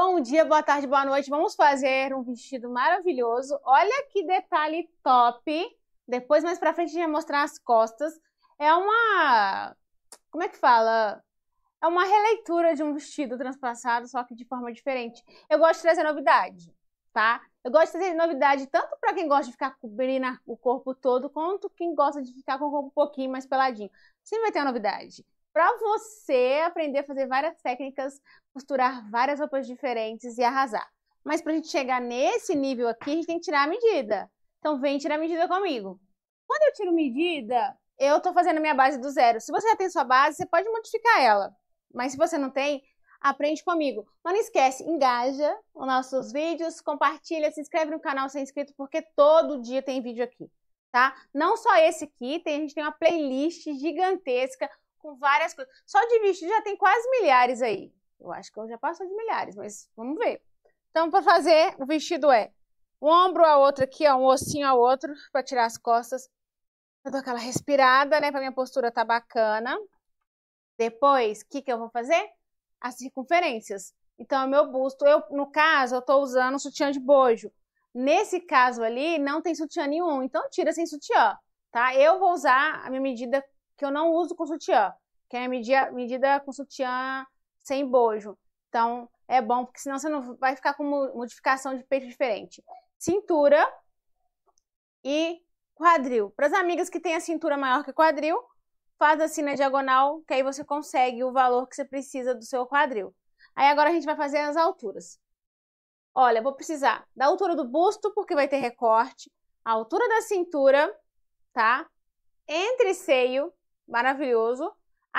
Bom dia, boa tarde, boa noite. Vamos fazer um vestido maravilhoso. Olha que detalhe top. Depois, mais pra frente, a gente vai mostrar as costas. É uma... Como é que fala? É uma releitura de um vestido transpassado, só que de forma diferente. Eu gosto de trazer novidade, tá? Eu gosto de trazer novidade tanto para quem gosta de ficar cobrindo o corpo todo, quanto quem gosta de ficar com o corpo um pouquinho mais peladinho. Sempre vai ter uma novidade para você aprender a fazer várias técnicas, costurar várias roupas diferentes e arrasar. Mas para a gente chegar nesse nível aqui, a gente tem que tirar a medida. Então vem tirar a medida comigo. Quando eu tiro medida, eu estou fazendo a minha base do zero. Se você já tem sua base, você pode modificar ela. Mas se você não tem, aprende comigo. Mas não esquece, engaja os nossos vídeos, compartilha, se inscreve no canal se é inscrito, porque todo dia tem vídeo aqui, tá? Não só esse aqui, tem, a gente tem uma playlist gigantesca com várias coisas. Só de vestido já tem quase milhares aí. Eu acho que eu já passo de milhares, mas vamos ver. Então, para fazer, o vestido é o ombro a outro aqui, ó, um ossinho ao outro, para tirar as costas. Eu dou aquela respirada, né, para minha postura tá bacana. Depois, o que que eu vou fazer? As circunferências. Então, o é meu busto, eu, no caso, eu tô usando um sutiã de bojo. Nesse caso ali, não tem sutiã nenhum, então tira sem sutiã, tá? Eu vou usar a minha medida que eu não uso com sutiã que é a medida, medida com sutiã sem bojo. Então, é bom, porque senão você não vai ficar com modificação de peito diferente. Cintura e quadril. Para as amigas que têm a cintura maior que quadril, faz assim na diagonal, que aí você consegue o valor que você precisa do seu quadril. Aí agora a gente vai fazer as alturas. Olha, vou precisar da altura do busto, porque vai ter recorte, a altura da cintura, tá? Entre seio, maravilhoso,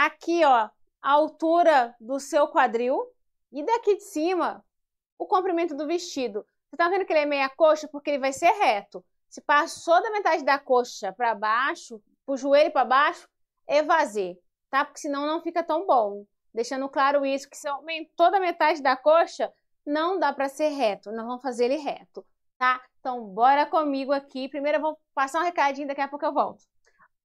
aqui, ó, a altura do seu quadril e daqui de cima o comprimento do vestido. Você tá vendo que ele é meia coxa? Porque ele vai ser reto. Se passou da metade da coxa para baixo, pro joelho para baixo, é vazio, tá? Porque senão não fica tão bom. Deixando claro isso, que se aumentou da metade da coxa, não dá para ser reto. Nós vamos fazer ele reto, tá? Então, bora comigo aqui. Primeiro eu vou passar um recadinho, daqui a pouco eu volto.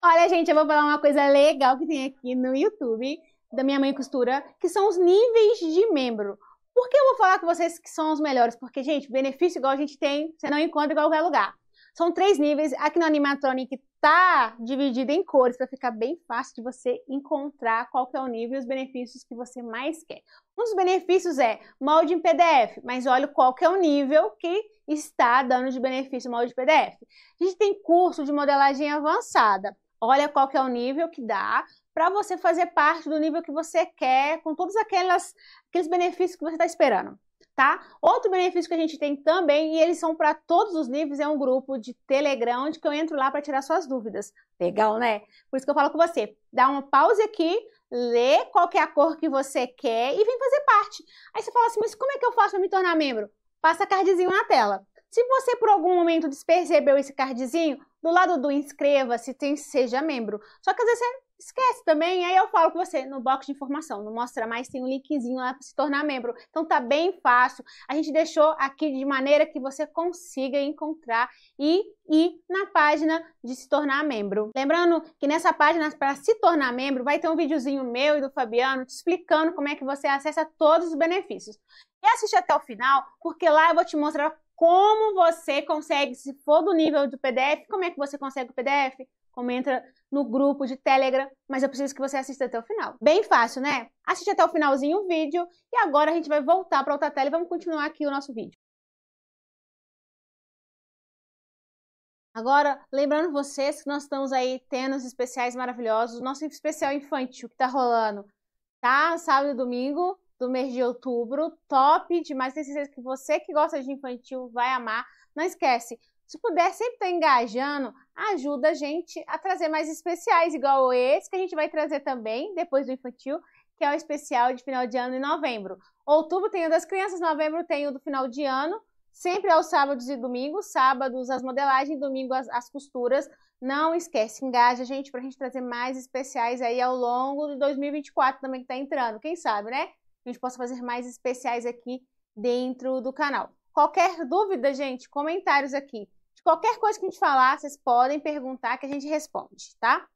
Olha, gente, eu vou falar uma coisa legal que tem aqui no YouTube da minha mãe costura, que são os níveis de membro. Por que eu vou falar com vocês que são os melhores? Porque, gente, benefício igual a gente tem, você não encontra em qualquer lugar. São três níveis. Aqui no Animatronic tá dividido em cores para ficar bem fácil de você encontrar qual que é o nível e os benefícios que você mais quer. Um dos benefícios é molde em PDF, mas olha qual que é o nível que está dando de benefício molde em PDF. A gente tem curso de modelagem avançada olha qual que é o nível que dá para você fazer parte do nível que você quer, com todos aquelas, aqueles benefícios que você está esperando. Tá? Outro benefício que a gente tem também, e eles são para todos os níveis, é um grupo de Telegram, onde eu entro lá para tirar suas dúvidas. Legal, né? Por isso que eu falo com você, dá uma pausa aqui, lê qual é a cor que você quer e vem fazer parte. Aí você fala assim, mas como é que eu faço para me tornar membro? Passa cardzinho na tela. Se você por algum momento despercebeu esse cardzinho, do lado do inscreva-se tem seja membro. Só que às vezes você esquece também, aí eu falo com você no box de informação, não Mostra Mais tem um linkzinho lá para se tornar membro. Então tá bem fácil. A gente deixou aqui de maneira que você consiga encontrar e ir na página de se tornar membro. Lembrando que nessa página para se tornar membro vai ter um videozinho meu e do Fabiano te explicando como é que você acessa todos os benefícios. E assiste até o final, porque lá eu vou te mostrar como você consegue, se for do nível do PDF, como é que você consegue o PDF? Como entra no grupo de Telegram, mas eu preciso que você assista até o final. Bem fácil, né? Assiste até o finalzinho o vídeo e agora a gente vai voltar para outra tela e vamos continuar aqui o nosso vídeo. Agora, lembrando vocês que nós estamos aí tendo os especiais maravilhosos, nosso especial infantil que está rolando, tá? Sábado e domingo, do mês de outubro, top demais, tenho certeza que você que gosta de infantil vai amar. Não esquece, se puder sempre estar tá engajando, ajuda a gente a trazer mais especiais, igual esse que a gente vai trazer também depois do infantil, que é o especial de final de ano em novembro. Outubro tem o das crianças, novembro tem o do final de ano, sempre aos sábados e domingos, sábados as modelagens, domingo as, as costuras. Não esquece, engaja a gente para a gente trazer mais especiais aí ao longo de 2024 também que está entrando, quem sabe, né? que a gente possa fazer mais especiais aqui dentro do canal. Qualquer dúvida, gente, comentários aqui. De qualquer coisa que a gente falar, vocês podem perguntar que a gente responde, tá?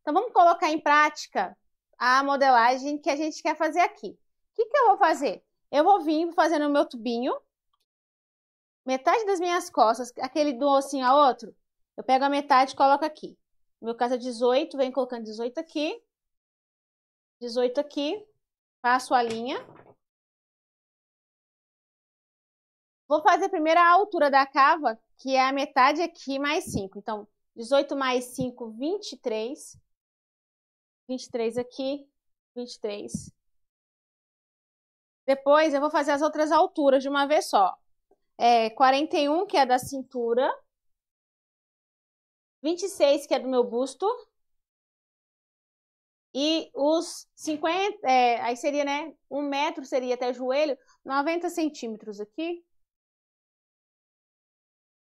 Então vamos colocar em prática a modelagem que a gente quer fazer aqui. O que, que eu vou fazer? Eu vou vir fazendo o meu tubinho, metade das minhas costas, aquele do ossinho a outro, eu pego a metade e coloco aqui. No meu caso é 18, vem colocando 18 aqui, 18 aqui, Passo a linha. Vou fazer primeiro a altura da cava, que é a metade aqui mais 5. Então, 18 mais 5, 23. 23 aqui, 23. Depois eu vou fazer as outras alturas de uma vez só. É 41, que é da cintura. 26, que é do meu busto. E os 50, é, aí seria, né? Um metro seria até joelho, 90 centímetros aqui.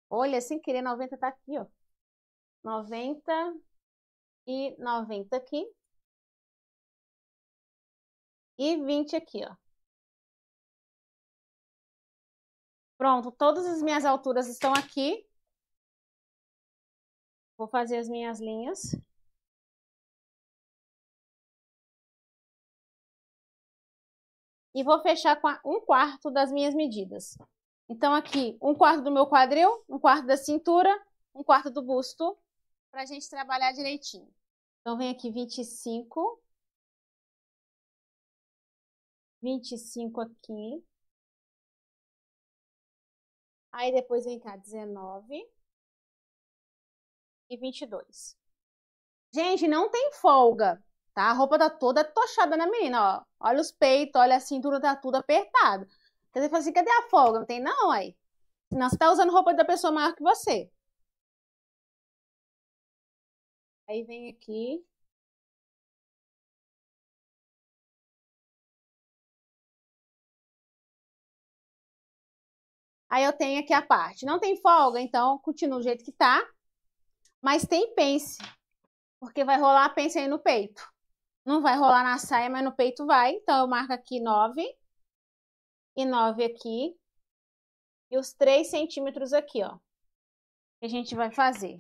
Olha, sem querer, 90 tá aqui, ó. 90 e 90 aqui. E 20 aqui, ó. Pronto, todas as minhas alturas estão aqui. Vou fazer as minhas linhas. e vou fechar com um quarto das minhas medidas. Então aqui, um quarto do meu quadril, um quarto da cintura, um quarto do busto, para a gente trabalhar direitinho. Então vem aqui 25, 25 aqui. Aí depois vem cá 19 e 22. Gente, não tem folga tá? A roupa tá toda tochada na menina, ó. Olha os peitos, olha a cintura, tá tudo apertado. Quer então, dizer, assim, cadê a folga? Não tem não, aí. Senão você tá usando roupa da pessoa maior que você. Aí vem aqui. Aí eu tenho aqui a parte. Não tem folga, então continua do jeito que tá. Mas tem pence, porque vai rolar a pence aí no peito. Não vai rolar na saia, mas no peito vai. Então, eu marco aqui 9. E 9 aqui. E os 3 centímetros aqui, ó. Que a gente vai fazer.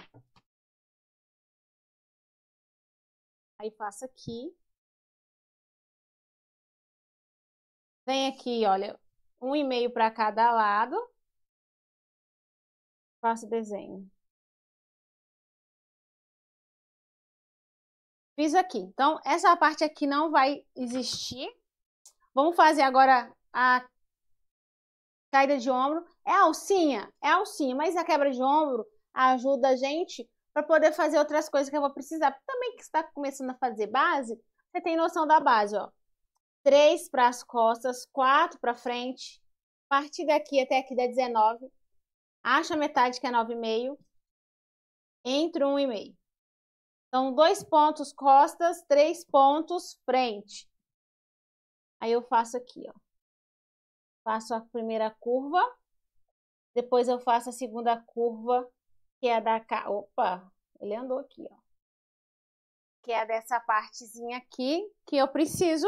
Aí, faço aqui. Vem aqui, olha, um e meio para cada lado. Faço o desenho. Fiz aqui. Então, essa parte aqui não vai existir. Vamos fazer agora a caída de ombro. É alcinha? É alcinha, mas a quebra de ombro ajuda a gente para poder fazer outras coisas que eu vou precisar. Também que está começando a fazer base, você tem noção da base, ó. Três para as costas, quatro para frente. A partir daqui até aqui dá 19. Acha a metade que é 9,5. Entre 1,5. Então, dois pontos costas, três pontos frente. Aí eu faço aqui, ó. Faço a primeira curva, depois eu faço a segunda curva, que é a da cá. Opa, ele andou aqui, ó. Que é dessa partezinha aqui, que eu preciso.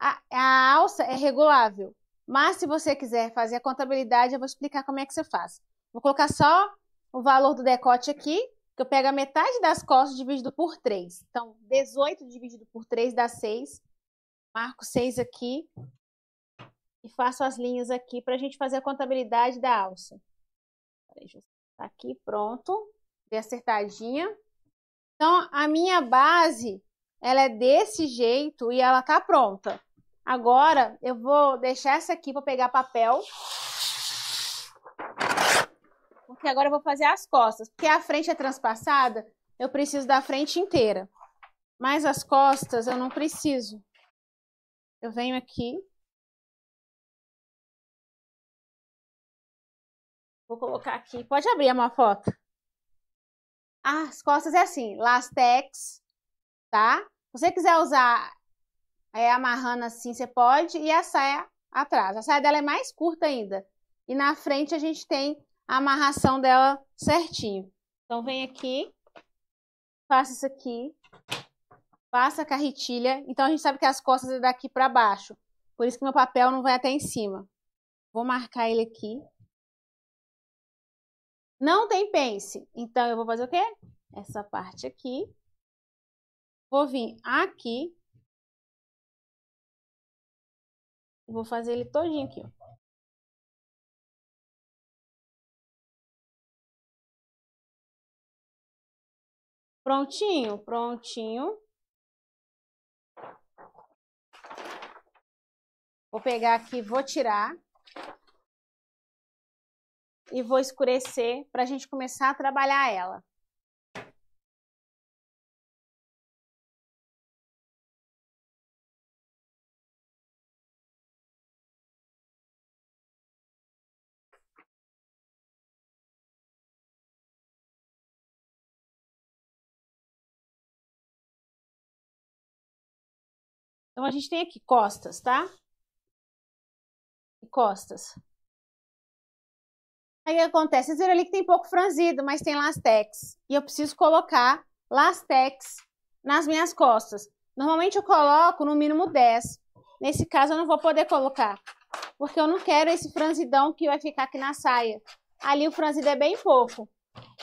A, a alça é regulável, mas se você quiser fazer a contabilidade, eu vou explicar como é que você faz. Vou colocar só o valor do decote aqui, que eu pego a metade das costas dividido por 3. Então, 18 dividido por 3 dá 6. Marco 6 aqui. E faço as linhas aqui para a gente fazer a contabilidade da alça. aqui, pronto. Dei acertadinha. Então, a minha base, ela é desse jeito e ela tá pronta. Agora, eu vou deixar essa aqui, vou pegar papel porque agora eu vou fazer as costas. Porque a frente é transpassada, eu preciso da frente inteira. Mas as costas eu não preciso. Eu venho aqui. Vou colocar aqui. Pode abrir uma foto. Ah, as costas é assim, lastex, tá? Se você quiser usar é, amarrando assim, você pode. E a saia atrás. A saia dela é mais curta ainda. E na frente a gente tem a amarração dela certinho. Então, vem aqui, faça isso aqui, faça a carretilha. Então, a gente sabe que as costas é daqui para baixo, por isso que meu papel não vai até em cima. Vou marcar ele aqui. Não tem pence, então eu vou fazer o quê? Essa parte aqui. Vou vir aqui. Vou fazer ele todinho aqui, ó. Prontinho, prontinho. Vou pegar aqui, vou tirar. E vou escurecer para a gente começar a trabalhar ela. Então, a gente tem aqui costas, tá? E costas. Aí acontece? Vocês viram ali que tem pouco franzido, mas tem lastex. E eu preciso colocar lastex nas minhas costas. Normalmente eu coloco no mínimo 10. Nesse caso eu não vou poder colocar, porque eu não quero esse franzidão que vai ficar aqui na saia. Ali o franzido é bem pouco.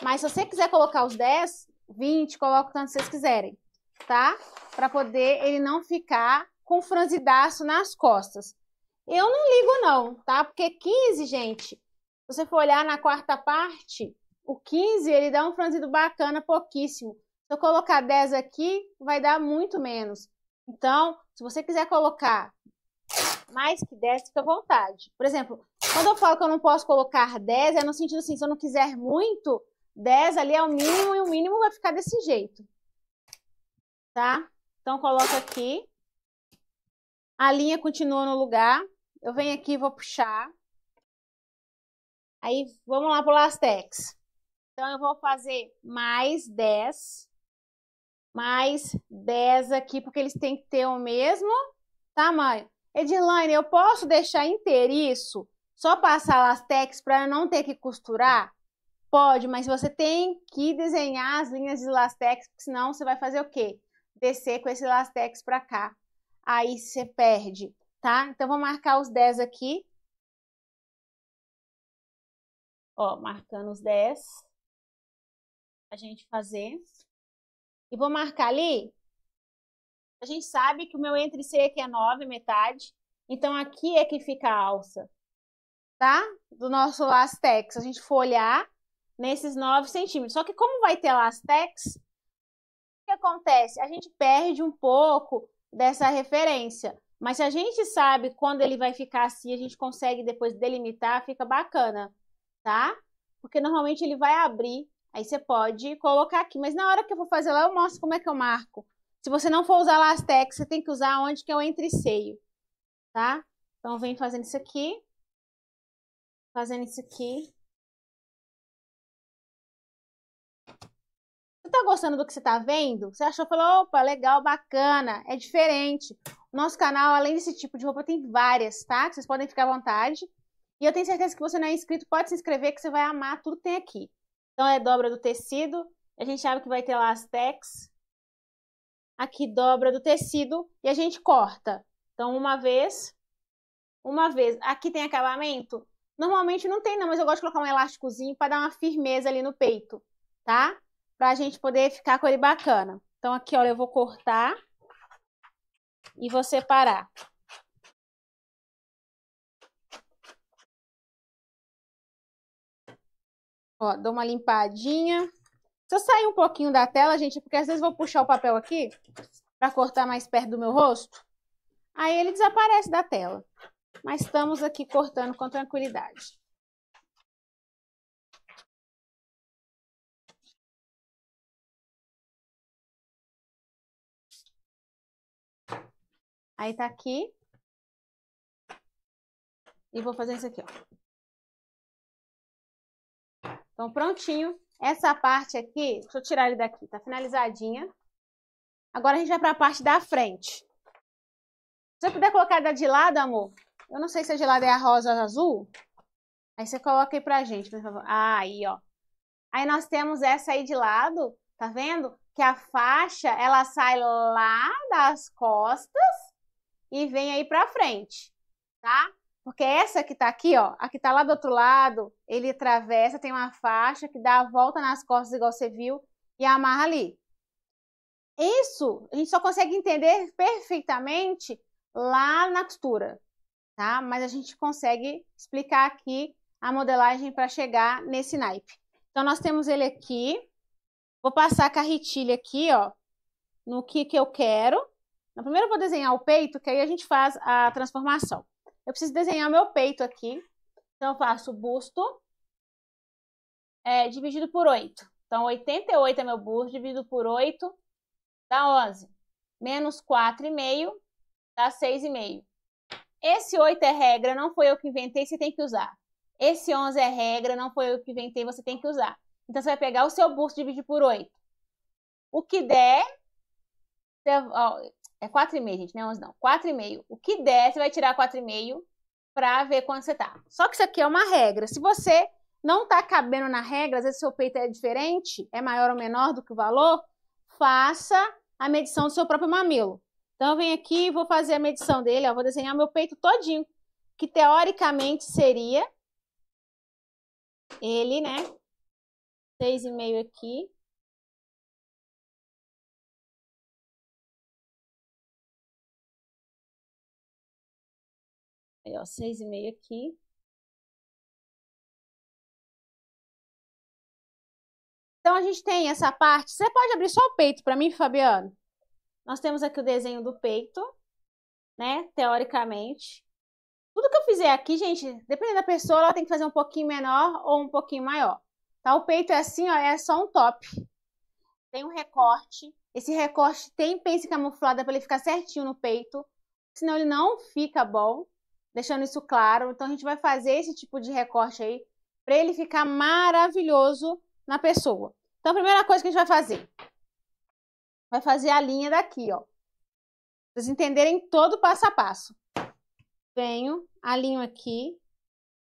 Mas se você quiser colocar os 10, 20, coloca o tanto que vocês quiserem tá? Para poder ele não ficar com franzidaço nas costas. Eu não ligo não, tá? Porque 15, gente, se você for olhar na quarta parte, o 15 ele dá um franzido bacana, pouquíssimo. Se eu colocar 10 aqui, vai dar muito menos. Então, se você quiser colocar mais que 10, fica à vontade. Por exemplo, quando eu falo que eu não posso colocar 10, é no sentido assim, se eu não quiser muito, 10 ali é o mínimo e o mínimo vai ficar desse jeito tá? Então coloco aqui. A linha continua no lugar. Eu venho aqui, vou puxar. Aí, vamos lá pro Lastex. Então, eu vou fazer mais 10. Mais 10 aqui, porque eles têm que ter o mesmo tamanho. Edilane, eu posso deixar inteiro isso? Só passar Lastex para não ter que costurar? Pode, mas você tem que desenhar as linhas de Lastex, porque senão você vai fazer o quê? descer com esse lastex para cá. Aí você perde, tá? Então, vou marcar os 10 aqui. Ó, marcando os 10. A gente fazer. E vou marcar ali. A gente sabe que o meu entre C aqui é 9, metade. Então, aqui é que fica a alça, tá? Do nosso lastex. A gente for olhar nesses 9 centímetros. Só que como vai ter lastex, que acontece? A gente perde um pouco dessa referência. Mas se a gente sabe quando ele vai ficar assim, a gente consegue depois delimitar, fica bacana, tá? Porque normalmente ele vai abrir, aí você pode colocar aqui. Mas na hora que eu for fazer lá, eu mostro como é que eu marco. Se você não for usar lastex, você tem que usar onde que é o entreceio, tá? Então, vem fazendo isso aqui. Fazendo isso aqui. tá gostando do que você tá vendo? Você achou, falou, opa, legal, bacana, é diferente. Nosso canal, além desse tipo de roupa, tem várias, tá? Que vocês podem ficar à vontade. E eu tenho certeza que você não é inscrito, pode se inscrever que você vai amar tudo que tem aqui. Então é dobra do tecido, a gente sabe que vai ter lá as tags. Aqui dobra do tecido e a gente corta. Então uma vez, uma vez. Aqui tem acabamento? Normalmente não tem não, mas eu gosto de colocar um elásticozinho para dar uma firmeza ali no peito, tá? pra gente poder ficar com ele bacana. Então aqui, olha, eu vou cortar e vou separar. Ó, dou uma limpadinha. Se eu sair um pouquinho da tela, gente, é porque às vezes vou puxar o papel aqui para cortar mais perto do meu rosto. Aí ele desaparece da tela. Mas estamos aqui cortando com tranquilidade. Aí tá aqui. E vou fazer isso aqui, ó. Então, prontinho. Essa parte aqui, deixa eu tirar ele daqui, tá finalizadinha. Agora a gente vai pra parte da frente. Se você puder colocar da de lado, amor, eu não sei se a de lado é a rosa ou a azul. Aí você coloca aí pra gente, por favor. Ah, aí, ó. Aí nós temos essa aí de lado, tá vendo? Que a faixa, ela sai lá das costas e vem aí para frente, tá? Porque é essa que está aqui, ó, a que está lá do outro lado, ele atravessa, tem uma faixa que dá a volta nas costas, igual você viu, e amarra ali. Isso a gente só consegue entender perfeitamente lá na costura, tá? Mas a gente consegue explicar aqui a modelagem para chegar nesse naipe. Então, nós temos ele aqui. Vou passar a carretilha aqui, ó, no que que eu quero. Então, primeiro eu vou desenhar o peito, que aí a gente faz a transformação. Eu preciso desenhar meu peito aqui. Então, eu faço busto é, dividido por 8. Então, 88 é meu busto, dividido por 8, dá 11. Menos 4,5, dá 6,5. Esse 8 é regra, não foi eu que inventei, você tem que usar. Esse 11 é regra, não foi eu que inventei, você tem que usar. Então, você vai pegar o seu busto e dividir por 8. O que der, você, ó, é 4,5, gente, não é 11 não. 4,5. O que der, você vai tirar 4,5 para ver quanto você tá. Só que isso aqui é uma regra. Se você não tá cabendo na regra, às vezes seu peito é diferente, é maior ou menor do que o valor, faça a medição do seu próprio mamilo. Então eu venho aqui e vou fazer a medição dele, ó, vou desenhar meu peito todinho, que teoricamente seria ele, né? 6,5 aqui, Aí, ó, seis e meio aqui. Então, a gente tem essa parte. Você pode abrir só o peito para mim, Fabiano? Nós temos aqui o desenho do peito, né? Teoricamente. Tudo que eu fizer aqui, gente, dependendo da pessoa, ela tem que fazer um pouquinho menor ou um pouquinho maior. Tá? O peito é assim, ó, é só um top. Tem um recorte. Esse recorte tem pence camuflada para ele ficar certinho no peito, senão ele não fica bom deixando isso claro. Então a gente vai fazer esse tipo de recorte aí para ele ficar maravilhoso na pessoa. Então a primeira coisa que a gente vai fazer, vai fazer a linha daqui, ó. Pra vocês entenderem todo o passo a passo. Venho, alinho aqui,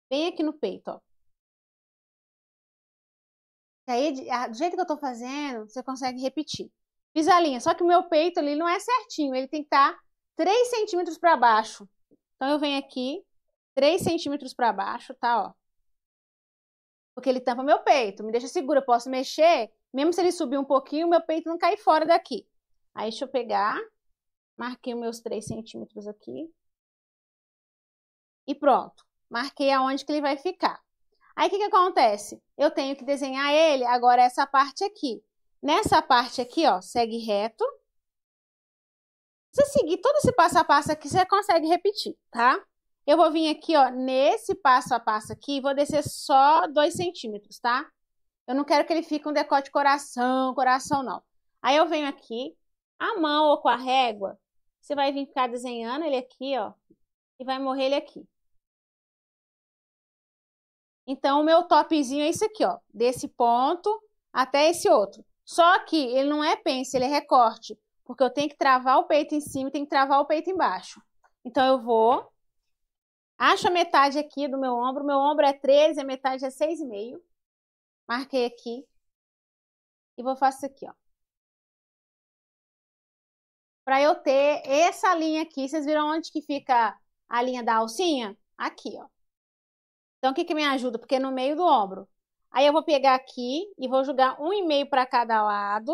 bem aqui no peito, ó. E aí, do jeito que eu tô fazendo, você consegue repetir. Fiz a linha, só que o meu peito ali não é certinho, ele tem que estar tá 3 centímetros para baixo. Então, eu venho aqui, 3 centímetros para baixo, tá? Ó. Porque ele tampa meu peito, me deixa segura, eu posso mexer, mesmo se ele subir um pouquinho, meu peito não cai fora daqui. Aí, deixa eu pegar, marquei os meus 3 centímetros aqui. E pronto, marquei aonde que ele vai ficar. Aí, o que que acontece? Eu tenho que desenhar ele, agora, essa parte aqui. Nessa parte aqui, ó, segue reto você seguir todo esse passo a passo aqui, você consegue repetir, tá? Eu vou vir aqui, ó, nesse passo a passo aqui, vou descer só 2 centímetros, tá? Eu não quero que ele fique um decote coração, coração, não. Aí eu venho aqui, a mão ou com a régua, você vai vir ficar desenhando ele aqui, ó, e vai morrer ele aqui. Então, o meu topzinho é esse aqui, ó, desse ponto até esse outro. Só que ele não é pence, ele é recorte. Porque eu tenho que travar o peito em cima e tenho que travar o peito embaixo. Então eu vou, acho a metade aqui do meu ombro, meu ombro é 13, a metade é 6,5. Marquei aqui e vou fazer aqui, ó. Para eu ter essa linha aqui, vocês viram onde que fica a linha da alcinha? Aqui, ó. Então, o que que me ajuda? Porque é no meio do ombro. Aí eu vou pegar aqui e vou jogar um e meio para cada lado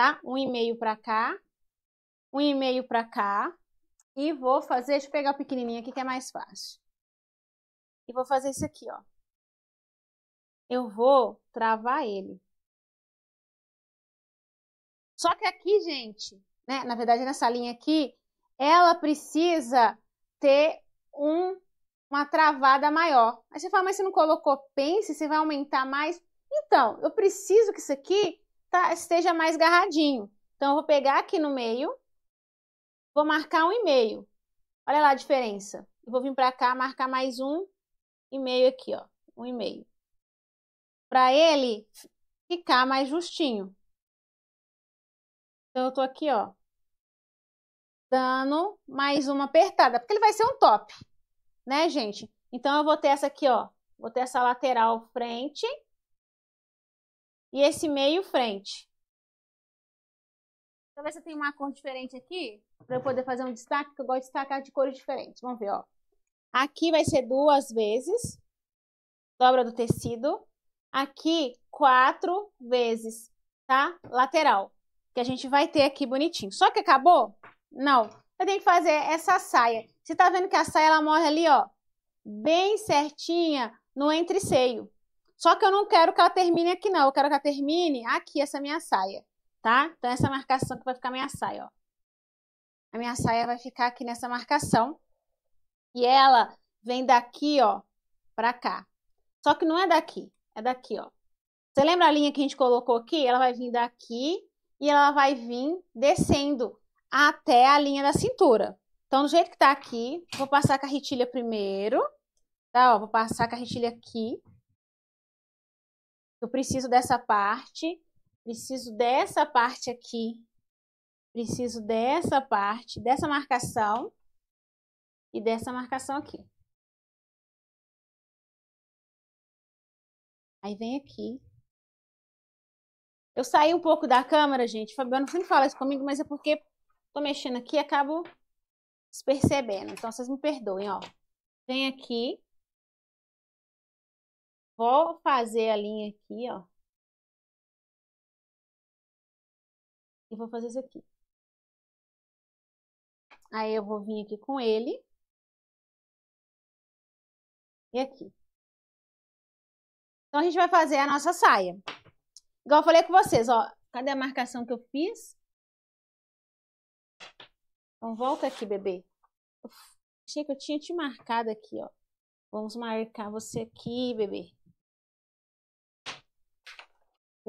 tá? Um e-mail para cá, um e-mail para cá. E vou fazer, deixa eu pegar o pequenininho aqui que é mais fácil. E vou fazer isso aqui, ó. Eu vou travar ele. Só que aqui, gente, né, na verdade nessa linha aqui, ela precisa ter um, uma travada maior. Aí você fala, mas você não colocou pence, você vai aumentar mais? Então, eu preciso que isso aqui tá, esteja mais garradinho. Então, eu vou pegar aqui no meio, vou marcar um e meio. Olha lá a diferença. Eu vou vir para cá, marcar mais um e meio aqui, ó. Um e meio. Para ele ficar mais justinho. Então, eu tô aqui, ó. Dando mais uma apertada. Porque ele vai ser um top, né, gente? Então, eu vou ter essa aqui, ó. Vou ter essa lateral frente e esse meio frente. Deixa eu ver se tem uma cor diferente aqui, para eu poder fazer um destaque, que eu gosto de destacar de cores diferentes. Vamos ver, ó. Aqui vai ser duas vezes, dobra do tecido. Aqui, quatro vezes, tá? Lateral, que a gente vai ter aqui bonitinho. Só que acabou? Não. Eu tenho que fazer essa saia. Você tá vendo que a saia, ela morre ali, ó, bem certinha no entreceio. Só que eu não quero que ela termine aqui, não. Eu quero que ela termine aqui, essa minha saia, tá? Então, essa marcação que vai ficar minha saia, ó. A minha saia vai ficar aqui nessa marcação. E ela vem daqui, ó, pra cá. Só que não é daqui, é daqui, ó. Você lembra a linha que a gente colocou aqui? Ela vai vir daqui e ela vai vir descendo até a linha da cintura. Então, do jeito que tá aqui, vou passar a carretilha primeiro, tá? Ó, vou passar a carretilha aqui eu preciso dessa parte, preciso dessa parte aqui, preciso dessa parte, dessa marcação e dessa marcação aqui. Aí vem aqui. Eu saí um pouco da câmera, gente. Fabiano sempre fala isso comigo, mas é porque tô mexendo aqui e acabo percebendo. Então, vocês me perdoem, ó. Vem aqui. Vou fazer a linha aqui, ó. E vou fazer isso aqui. Aí eu vou vir aqui com ele. E aqui. Então, a gente vai fazer a nossa saia. Igual eu falei com vocês, ó. Cadê a marcação que eu fiz? Então, volta aqui, bebê. Uf, achei que eu tinha te marcado aqui, ó. Vamos marcar você aqui, bebê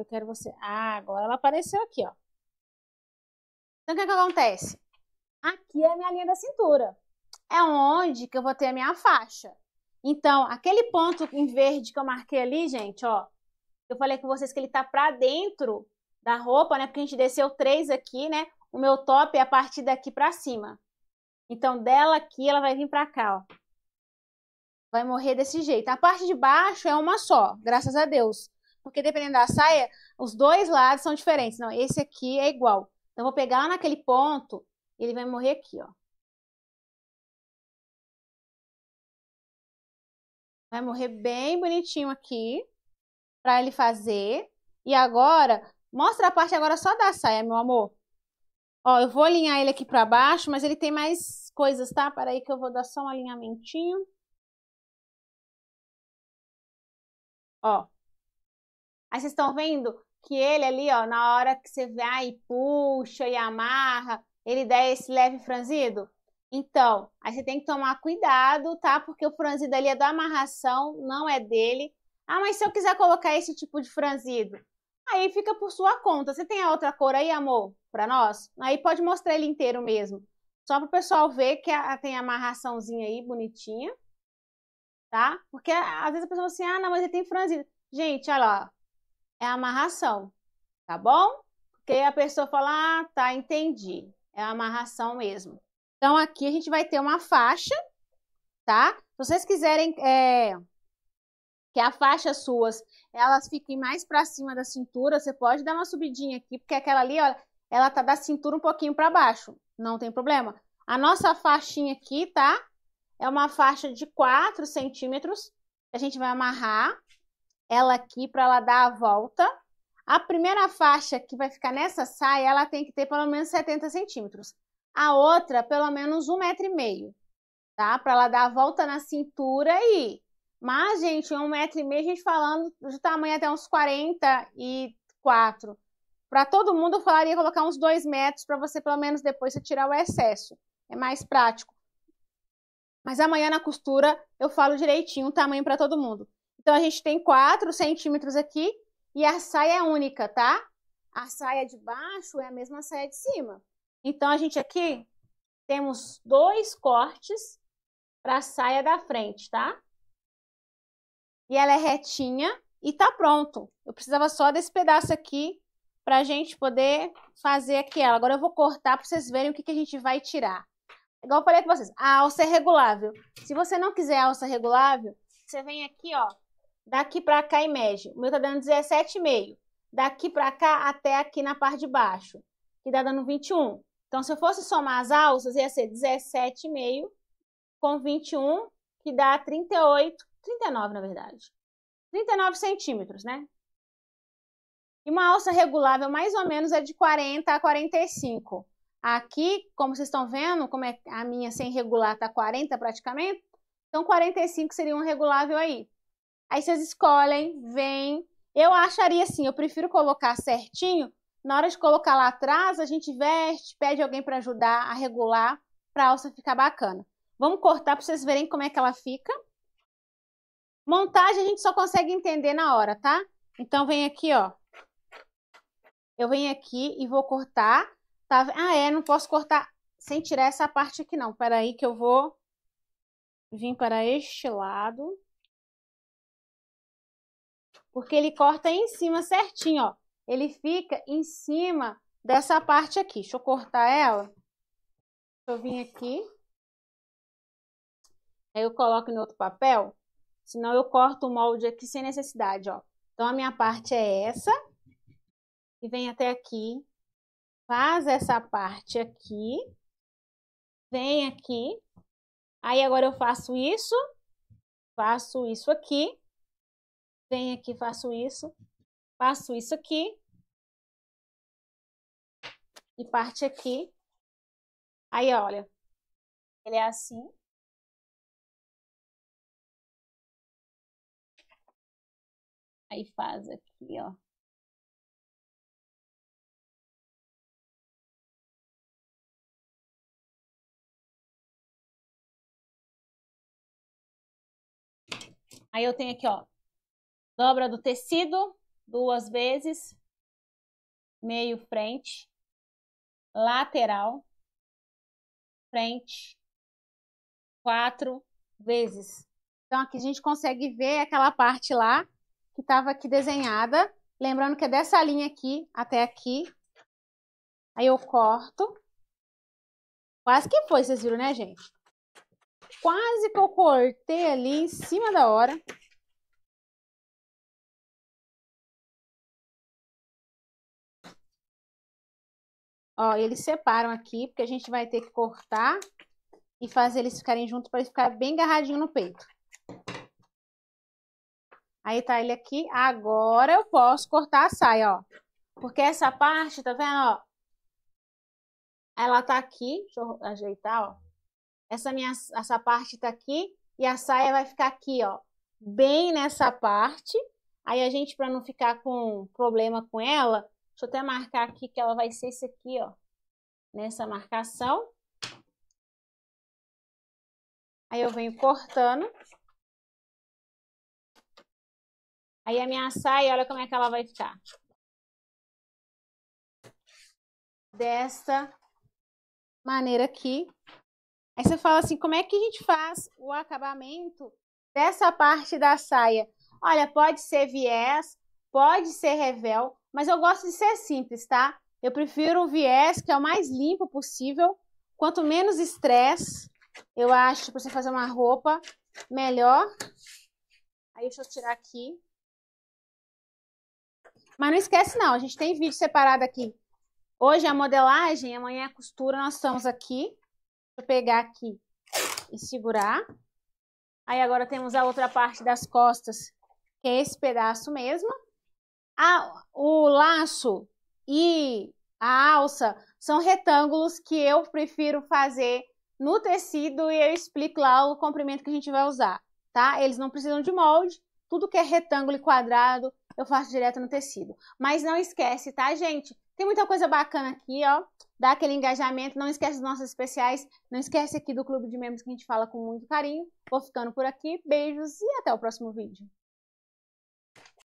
eu quero você. Ah, agora ela apareceu aqui, ó. Então, o que, é que acontece? Aqui é a minha linha da cintura. É onde que eu vou ter a minha faixa. Então, aquele ponto em verde que eu marquei ali, gente, ó. Eu falei com vocês que ele tá pra dentro da roupa, né? Porque a gente desceu três aqui, né? O meu top é a partir daqui pra cima. Então, dela aqui, ela vai vir pra cá, ó. Vai morrer desse jeito. A parte de baixo é uma só, graças a Deus porque dependendo da saia, os dois lados são diferentes. Não, esse aqui é igual. Então, vou pegar naquele ponto, ele vai morrer aqui, ó. Vai morrer bem bonitinho aqui, pra ele fazer. E agora, mostra a parte agora só da saia, meu amor. Ó, eu vou alinhar ele aqui pra baixo, mas ele tem mais coisas, tá? Para aí que eu vou dar só um alinhamentinho. Ó, Aí vocês estão vendo que ele ali, ó, na hora que você vai e puxa e amarra, ele dá esse leve franzido? Então, aí você tem que tomar cuidado, tá? Porque o franzido ali é da amarração, não é dele. Ah, mas se eu quiser colocar esse tipo de franzido? Aí fica por sua conta. Você tem a outra cor aí, amor, para nós? Aí pode mostrar ele inteiro mesmo. Só para o pessoal ver que tem a amarraçãozinha aí, bonitinha. Tá? Porque às vezes a pessoa fala assim, ah, não, mas ele tem franzido. Gente, olha lá, é amarração, tá bom? Porque a pessoa fala, ah, tá, entendi. É amarração mesmo. Então, aqui a gente vai ter uma faixa, tá? Se vocês quiserem é, que a faixa suas, elas fiquem mais para cima da cintura, você pode dar uma subidinha aqui, porque aquela ali, olha, ela tá da cintura um pouquinho para baixo, não tem problema. A nossa faixinha aqui, tá? É uma faixa de 4 centímetros, a gente vai amarrar ela aqui para ela dar a volta. A primeira faixa que vai ficar nessa saia, ela tem que ter pelo menos 70 centímetros. A outra, pelo menos um metro e meio, tá? Para ela dar a volta na cintura e... Mas, gente, um metro e meio, a gente falando de tamanho até uns 44. Para todo mundo, eu falaria colocar uns dois metros para você, pelo menos, depois você tirar o excesso. É mais prático. Mas amanhã na costura eu falo direitinho o tamanho para todo mundo. Então, a gente tem 4 centímetros aqui e a saia é única, tá? A saia de baixo é a mesma saia de cima. Então, a gente aqui temos dois cortes para a saia da frente, tá? E ela é retinha e tá pronto. Eu precisava só desse pedaço aqui para a gente poder fazer aquela. Agora eu vou cortar para vocês verem o que, que a gente vai tirar. Igual eu falei com vocês, a alça é regulável. Se você não quiser alça regulável, você vem aqui, ó, Daqui para cá e mede. O meu está dando 17,5. Daqui para cá até aqui na parte de baixo, que dá tá dando 21. Então, se eu fosse somar as alças, ia ser 17,5 com 21, que dá 38, 39 na verdade. 39 centímetros, né? E uma alça regulável, mais ou menos, é de 40 a 45. Aqui, como vocês estão vendo, como é a minha sem regular está 40 praticamente, então 45 seria um regulável aí. Aí vocês escolhem, vem. Eu acharia assim, eu prefiro colocar certinho. Na hora de colocar lá atrás, a gente veste, pede alguém para ajudar a regular para a alça ficar bacana. Vamos cortar para vocês verem como é que ela fica. Montagem a gente só consegue entender na hora, tá? Então vem aqui, ó. Eu venho aqui e vou cortar. Tá? Ah, é, não posso cortar sem tirar essa parte aqui não. Pera aí que eu vou vir para este lado porque ele corta em cima certinho, ó. Ele fica em cima dessa parte aqui. Deixa eu cortar ela. Deixa eu vir aqui. Aí eu coloco em outro papel, senão eu corto o molde aqui sem necessidade, ó. Então a minha parte é essa. E vem até aqui. Faz essa parte aqui. Vem aqui. Aí agora eu faço isso. Faço isso aqui venho aqui, faço isso, faço isso aqui, e parte aqui. Aí, olha, ele é assim. Aí faz aqui, ó. Aí eu tenho aqui, ó, Dobra do tecido duas vezes, meio frente, lateral, frente, quatro vezes. Então aqui a gente consegue ver aquela parte lá que estava aqui desenhada. Lembrando que é dessa linha aqui até aqui. Aí eu corto. Quase que foi, vocês viram, né, gente? Quase que eu cortei ali em cima da hora. Ó, eles separam aqui, porque a gente vai ter que cortar e fazer eles ficarem juntos para ele ficar bem agarradinho no peito. Aí tá ele aqui. Agora eu posso cortar a saia, ó. Porque essa parte, tá vendo, ó? Ela tá aqui, deixa eu ajeitar, ó. Essa minha essa parte tá aqui e a saia vai ficar aqui, ó, bem nessa parte. Aí a gente para não ficar com problema com ela, Deixa eu até marcar aqui que ela vai ser esse aqui, ó. Nessa marcação. Aí eu venho cortando. Aí a minha saia, olha como é que ela vai ficar. Dessa maneira aqui. Aí você fala assim, como é que a gente faz o acabamento dessa parte da saia? Olha, pode ser viés, pode ser revel, mas eu gosto de ser simples, tá? Eu prefiro o viés que é o mais limpo possível. Quanto menos estresse, eu acho, para você fazer uma roupa, melhor. Aí deixa eu tirar aqui. Mas não esquece não, a gente tem vídeo separado aqui. Hoje é a modelagem, amanhã é a costura, nós estamos aqui. Deixa eu pegar aqui e segurar. Aí agora temos a outra parte das costas, que é esse pedaço mesmo a, o laço e a alça são retângulos que eu prefiro fazer no tecido e eu explico lá o comprimento que a gente vai usar, tá? Eles não precisam de molde, tudo que é retângulo e quadrado eu faço direto no tecido. Mas não esquece, tá, gente? Tem muita coisa bacana aqui, ó. Dá aquele engajamento, não esquece dos nossos especiais, não esquece aqui do clube de membros que a gente fala com muito carinho. Vou ficando por aqui, beijos e até o próximo vídeo.